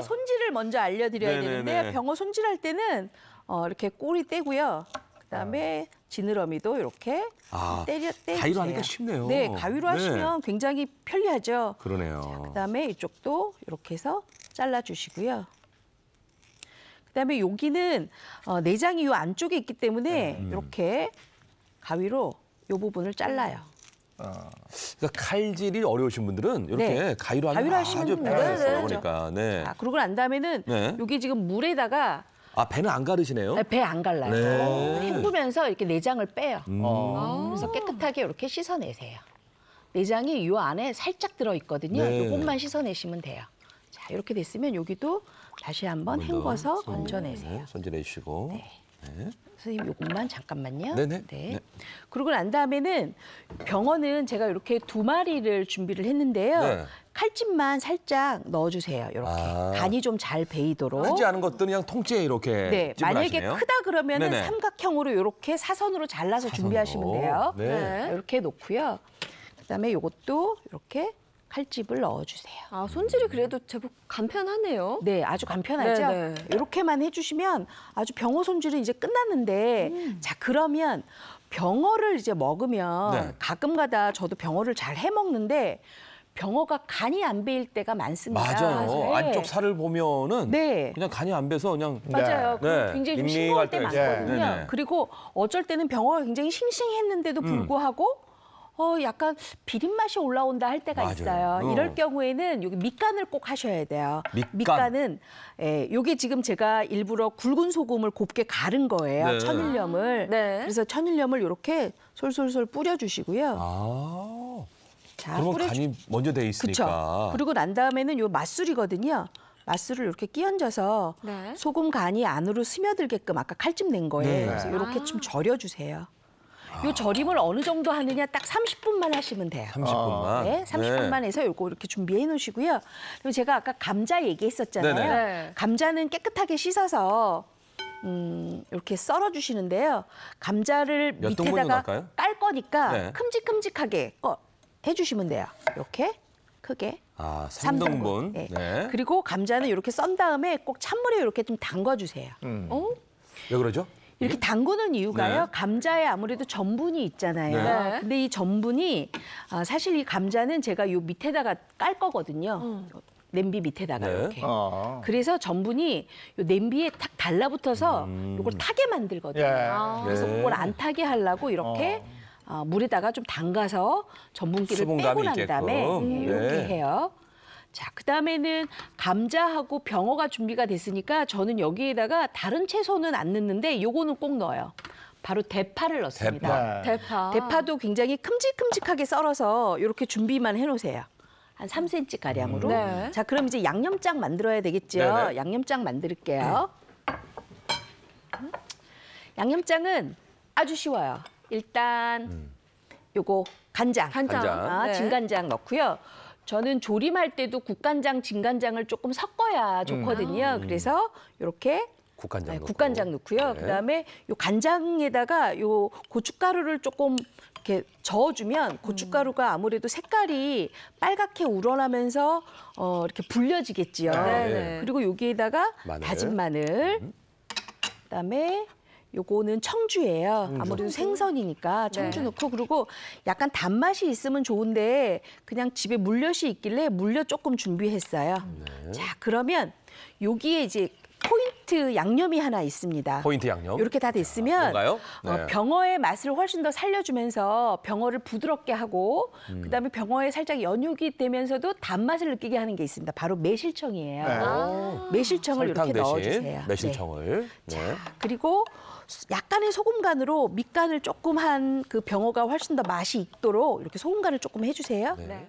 어, 손질을 먼저 알려드려야 네네네. 네, 되는데 네. 병어 손질할 때는 어, 이렇게 꼬리 떼고요. 그다음에 지느러미도 이렇게 아, 때려 떼주세요. 가위로 하니까 쉽네요. 네, 가위로 네. 하시면 굉장히 편리하죠. 그러네요. 자, 그다음에 이쪽도 이렇게 해서 잘라주시고요. 그다음에 여기는 어, 내장이 요 안쪽에 있기 때문에 네. 음. 이렇게 가위로 요 부분을 잘라요. 아. 그러니까 칼질이 어려우신 분들은 이렇게 네. 가위로 하면 가위로 시면 아주 편하겠어요. 네. 그러니까 네. 아, 그러고 난 다음에는 네. 여기 지금 물에다가 아 배는 안 가르시네요? 아, 배안 갈라요. 네. 헹구면서 이렇게 내장을 빼요. 음. 아. 그래서 깨끗하게 이렇게 씻어내세요. 내장이 요 안에 살짝 들어있거든요. 네. 것만 씻어내시면 돼요. 자 이렇게 됐으면 여기도 다시 한번 헹궈서 건져내세요. 손질해 주시고. 네. 선생님 요것만 잠깐만요. 네네. 네. 네. 그러고 난 다음에는 병어는 제가 이렇게 두 마리를 준비를 했는데요. 네. 칼집만 살짝 넣어주세요. 이렇게 아. 간이 좀 잘베이도록 크지 않은 것들 그냥 통째 이렇게 네, 찜을 만약에 하시네요. 크다 그러면 은 삼각형으로 이렇게 사선으로 잘라서 사선으로. 준비하시면 돼요. 네. 이렇게 네. 놓고요. 그다음에 요것도 이렇게 칼집을 넣어주세요. 아 손질이 그래도 제법 간편하네요. 네, 아주 간편하죠. 네네. 네. 이렇게만 해주시면 아주 병어 손질은 이제 끝났는데 음. 자 그러면 병어를 이제 먹으면 네. 가끔가다 저도 병어를 잘 해먹는데 병어가 간이 안 배일 때가 많습니다. 맞아요. 아, 네. 안쪽 살을 보면은 네. 그냥 간이 안 배서 그냥 맞아요. 네. 굉장히 좀 네. 싱거울 때 많거든요. 네. 그리고 어쩔 때는 병어가 굉장히 싱싱했는데도 음. 불구하고 음. 어 약간 비린 맛이 올라온다 할 때가 맞아요. 있어요. 어. 이럴 경우에는 여기 밑간을 꼭 하셔야 돼요. 밑간. 밑간은 예, 요게 지금 제가 일부러 굵은 소금을 곱게 갈은 거예요. 네. 천일염을. 네. 그래서 천일염을 이렇게 솔솔솔 뿌려 주시고요. 아. 자, 그러면 뿌려주... 간이 먼저 돼 있으니까. 그쵸? 그리고 난 다음에는 요 맛술이거든요. 맛술을 이렇게 끼얹어서 네. 소금 간이 안으로 스며들게끔 아까 칼집 낸 거예요. 네. 그래서 이렇게 아. 좀 절여 주세요. 요 절임을 어느 정도 하느냐 딱 30분만 하시면 돼요. 30분만. 네, 30분만 해서 요거 이렇게 준비해 놓으시고요. 그리고 제가 아까 감자 얘기했었잖아요. 네네. 네. 감자는 깨끗하게 씻어서 음, 이렇게 썰어 주시는데요. 감자를 밑에다가 깔 거니까 네. 큼직큼직하게 꺼, 어, 해주시면 돼요. 이렇게 크게. 아, 삼등분등 네. 네. 그리고 감자는 이렇게 썬 다음에 꼭 찬물에 이렇게 좀담가 주세요. 음. 어? 왜 그러죠? 이렇게 네. 담그는 이유가요. 네. 감자에 아무래도 전분이 있잖아요. 네. 네. 근데 이 전분이 아, 사실 이 감자는 제가 요 밑에다가 깔 거거든요. 음. 냄비 밑에다가 네. 이렇게. 아. 그래서 전분이 요 냄비에 탁 달라붙어서 음. 요걸 타게 만들거든요. 예. 아. 그래서 네. 그걸 안 타게 하려고 이렇게 어. 어, 물에다가 좀 담가서 전분기를 빼고 난 있겠고. 다음에 음. 이렇게 해요. 자, 그다음에는 감자하고 병어가 준비가 됐으니까 저는 여기에다가 다른 채소는 안 넣는데 요거는 꼭 넣어요. 바로 대파를 넣습니다. 대파. 네. 대파. 도 굉장히 큼직큼직하게 썰어서 이렇게 준비만 해놓으세요. 한 3cm 가량으로. 음. 네. 자, 그럼 이제 양념장 만들어야 되겠죠. 네네. 네. 양념장 만들게요. 양념장은 아주 쉬워요. 일단 음. 요거 간장, 간장. 아, 네. 진간장 넣고요. 저는 조림할 때도 국간장, 진간장을 조금 섞어야 음. 좋거든요. 음. 그래서 이렇게 국간장, 네, 넣고. 국간장 넣고요. 네. 그다음에 요 간장에다가 요 고춧가루를 조금 이렇게 저어주면 음. 고춧가루가 아무래도 색깔이 빨갛게 우러나면서 어, 이렇게 불려지겠지요. 아, 네. 그리고 여기에다가 마늘. 다진 마늘, 음. 그다음에 요거는 청주예요. 아무래도 생선이니까 네. 청주 네. 넣고 그리고 약간 단맛이 있으면 좋은데 그냥 집에 물엿이 있길래 물엿 조금 준비했어요. 네. 자, 그러면 여기에 이제 포인트 양념이 하나 있습니다. 포인트 양념. 이렇게 다 됐으면 아, 네. 어, 병어의 맛을 훨씬 더 살려주면서 병어를 부드럽게 하고 음. 그다음에 병어에 살짝 연육이 되면서도 단맛을 느끼게 하는 게 있습니다. 바로 매실청이에요. 네. 아. 매실청을 이렇게 넣어주세요. 네. 매실청을. 네. 자 그리고 약간의 소금 간으로 밑간을 조금 한 그 병어가 훨씬 더 맛이 있도록 이렇게 소금 간을 조금 해주세요. 네. 네.